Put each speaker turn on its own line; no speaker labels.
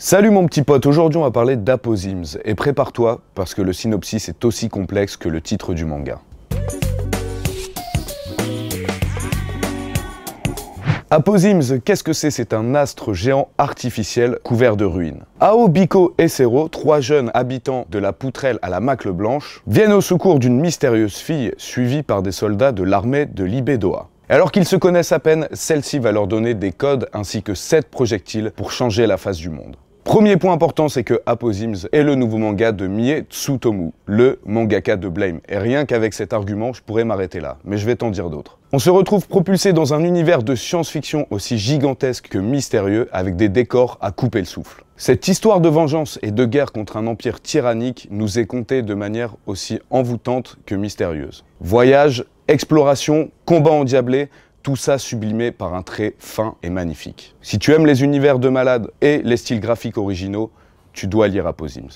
Salut mon petit pote, aujourd'hui on va parler d'Aposims et prépare-toi parce que le synopsis est aussi complexe que le titre du manga. Aposims, qu'est-ce que c'est C'est un astre géant artificiel couvert de ruines. Ao, Biko et Sero, trois jeunes habitants de la poutrelle à la macle blanche, viennent au secours d'une mystérieuse fille suivie par des soldats de l'armée de l'Ibedoa. Alors qu'ils se connaissent à peine, celle-ci va leur donner des codes ainsi que sept projectiles pour changer la face du monde. Premier point important, c'est que Apozims est le nouveau manga de Mie Tsutomu, le mangaka de Blame. Et rien qu'avec cet argument, je pourrais m'arrêter là, mais je vais t'en dire d'autres. On se retrouve propulsé dans un univers de science-fiction aussi gigantesque que mystérieux, avec des décors à couper le souffle. Cette histoire de vengeance et de guerre contre un empire tyrannique nous est contée de manière aussi envoûtante que mystérieuse. Voyage, exploration, combat endiablé, tout ça sublimé par un trait fin et magnifique. Si tu aimes les univers de Malade et les styles graphiques originaux, tu dois lire Aposims.